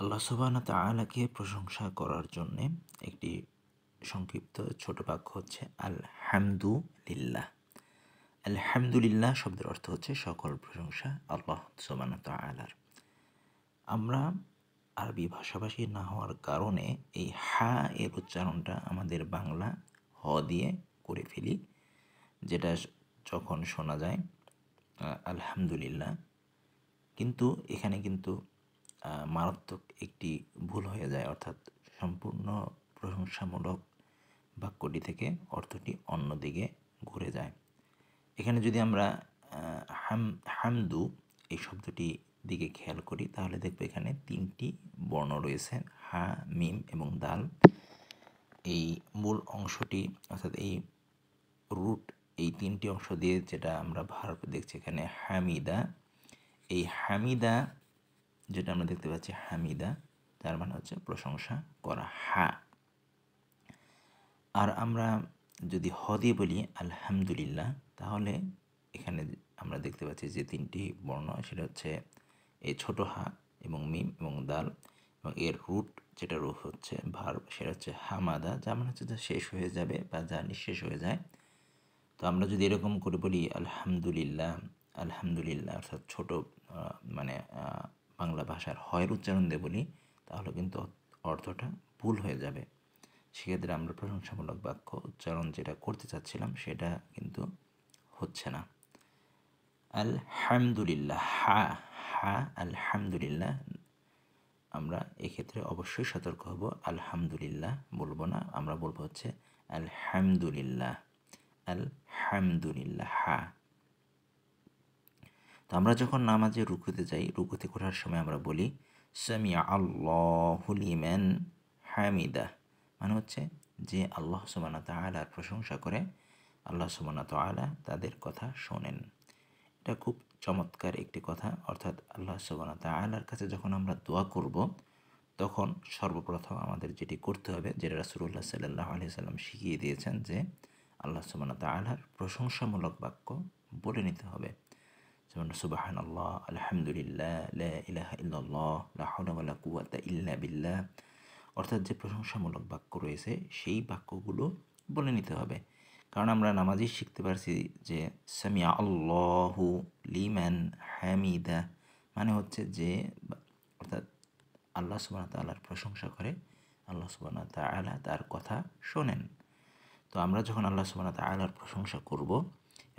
আল্লাহ সুবাহনা তালাকে প্রশংসা করার জন্যে একটি সংক্ষিপ্ত ছোট বাক্য হচ্ছে আলহামদু লিল্লাহ আলহামদুলিল্লাহ শব্দের অর্থ হচ্ছে সকল প্রশংসা আল্লাহ সুবাহনা তালার আমরা আরবি ভাষাভাষী না হওয়ার কারণে এই হা এর উচ্চারণটা আমাদের বাংলা হ দিয়ে করে ফেলি যেটা যখন শোনা যায় আলহামদুলিল্লাহ কিন্তু এখানে কিন্তু মারাত্মক একটি ভুল হয়ে যায় অর্থাৎ সম্পূর্ণ প্রশংসামূলক বাক্যটি থেকে অর্থটি অন্যদিকে ঘুরে যায় এখানে যদি আমরা হাম হামদু এই শব্দটি দিকে খেয়াল করি তাহলে দেখবো এখানে তিনটি বর্ণ রয়েছে হা মিম এবং দাল এই মূল অংশটি অর্থাৎ এই রুট এই তিনটি অংশ দিয়ে যেটা আমরা ভারত দেখছি এখানে হামিদা এই হামিদা যেটা আমরা দেখতে পাচ্ছি হামিদা তার মানে হচ্ছে প্রশংসা করা হা আর আমরা যদি হদি বলি আলহামদুলিল্লাহ তাহলে এখানে আমরা দেখতে পাচ্ছি যে তিনটি বর্ণ সেটা হচ্ছে এই ছোট হা এবং মিম এবং দাল এবং এর রুট যেটা রূপ হচ্ছে ভার সেটা হচ্ছে হামাদা যা মানে হচ্ছে যা শেষ হয়ে যাবে বা যা নিঃশেষ হয়ে যায় তো আমরা যদি এরকম করে বলি আলহামদুলিল্লাহ আলহামদুলিল্লাহ অর্থাৎ ছোট মানে বাংলা ভাষার হয়ের উচ্চারণ দিয়ে বলি তাহলে কিন্তু অর্থটা ভুল হয়ে যাবে সেক্ষেত্রে আমরা প্রশংসামূলক বাক্য উচ্চারণ যেটা করতে চাচ্ছিলাম সেটা কিন্তু হচ্ছে না আলহামদুলিল্লাহ হা হা আলহামদুলিল্লাহ আমরা এক্ষেত্রে অবশ্যই সতর্ক হব আলহামদুলিল্লাহ বলবো না আমরা বলবো হচ্ছে আলহামদুলিল্লাহ আলহামদুলিল্লাহ হা তো আমরা যখন নামাজে রুকুতে যাই রুকুতে করার সময় আমরা বলি সামিয়া আল্লাহুলিম্যান হামিদা মানে হচ্ছে যে আল্লাহ সুবানা তালার প্রশংসা করে আল্লাহ সুবানা তালা তাদের কথা শোনেন এটা খুব চমৎকার একটি কথা অর্থাৎ আল্লাহ সুবানা তালার কাছে যখন আমরা দোয়া করব তখন সর্বপ্রথম আমাদের যেটি করতে হবে যেটা রাসুল্লাহ সাল্লাহ আলি সাল্লাম শিখিয়ে দিয়েছেন যে আল্লাহ সুবানা তালার প্রশংসামূলক বাক্য বলে নিতে হবে যেমন সুবাহান আল্লাহ আলহামদুলিল্লাহ ইলাহা ইল্লাল্লাহ লাহনাওয়ালা কুয়াতা ইল্লা বিল্লা অর্থাৎ যে প্রশংসামূলক বাক্য রয়েছে সেই বাক্যগুলো বলে নিতে হবে কারণ আমরা নামাজেই শিখতে পারছি যে সামিয়া আল্লাহু লিম্যান হ্যামিদা মানে হচ্ছে যে অর্থাৎ আল্লাহ সুবাহ তাল্লাহার প্রশংসা করে আল্লাহ সুবাহ আলা তার কথা শোনেন তো আমরা যখন আল্লাহ সুবাহ তাল্লাহার প্রশংসা করবো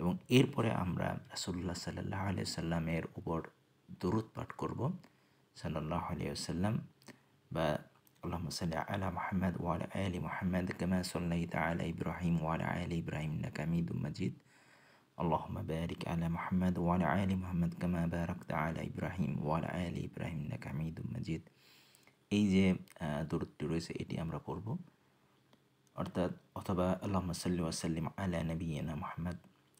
এবং এরপরে আমরা রাসুল্লাহ সাল্লাহ আলিয়া সাল্লামের উপর দরুদ পাঠ করব সাল্লাহ আলিয়া সাল্লাম বা আল্লাহ সাল আলা মাহমদ ওয়াল আলী মাহমদ কেমা সাল্লাহ আলা ইব্রাহিম ওয়াল আল ইব্রাহিম নাকামিদ মজিদ اللهم بارك على محمد وعلى آل محمد كما باركت على إبراهيم وعلى آل إبراهيم إنك حميد مجيد এই যে দূরত্বটি রয়েছে এটি আমরা পড়ব অর্থাৎ অথবা আল্লাহ সাল্লি ওয়াসাল্লিম আলা নবীনা মোহাম্মদ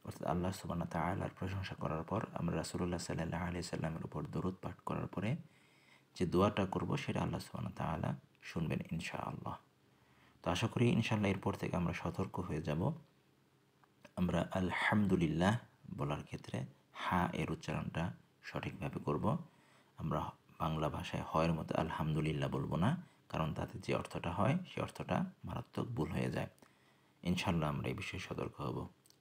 অর্থাৎ আল্লাহ সুবানা তালার প্রশংসা করার পর আমরা রাসুল্লাহ সাল্লাহ আলি সাল্লামের উপর দরুদ পাঠ করার পরে যে দোয়াটা করব সেটা আল্লাহ সুবানা তালা শুনবেন ইনশা আল্লাহ তো আশা করি ইনশাআল্লাহ এরপর থেকে আমরা সতর্ক হয়ে যাব আমরা আলহামদুলিল্লাহ বলার ক্ষেত্রে হা এর উচ্চারণটা সঠিকভাবে করব আমরা বাংলা ভাষায় হয়ের মতো আলহামদুলিল্লাহ বলবো না কারণ তাতে যে অর্থটা হয় সে অর্থটা মারাত্মক ভুল হয়ে যায় ইনশাল্লাহ আমরা এই বিষয়ে সতর্ক হব